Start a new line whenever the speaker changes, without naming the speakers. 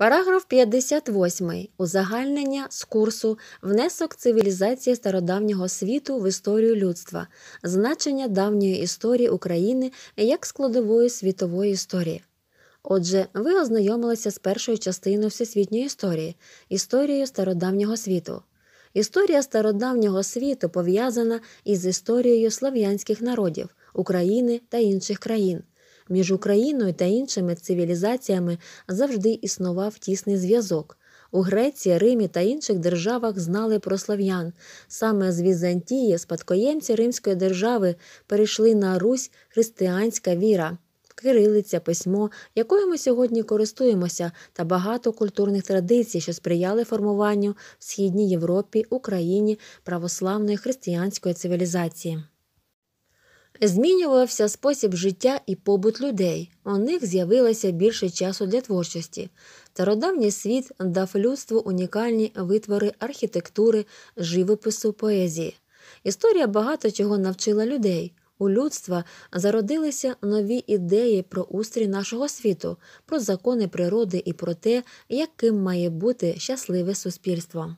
Параграф 58. Узагальнення з курсу Внесок цивілізації стародавнього світу в історію людства, значення давньої історії України як складової світової історії. Отже, ви ознайомилися з першою частиною всесвітньої історії історією стародавнього світу. Історія стародавнього світу пов'язана із історією слав'янських народів, України та інших країн. Між Україною та іншими цивілізаціями завжди існував тісний зв'язок. У Греції, Римі та інших державах знали про слав'ян. Саме з Візантії спадкоємці Римської держави перейшли на Русь християнська віра, кирилиця, письмо, якою ми сьогодні користуємося, та багато культурних традицій, що сприяли формуванню в східній Європі, Україні православної християнської цивілізації. Змінювався спосіб життя і побут людей. У них з'явилося більше часу для творчості. Стародавній світ дав людству унікальні витвори архітектури, живопису, поезії. Історія багато чого навчила людей. У людства зародилися нові ідеї про устрій нашого світу, про закони природи і про те, яким має бути щасливе суспільство.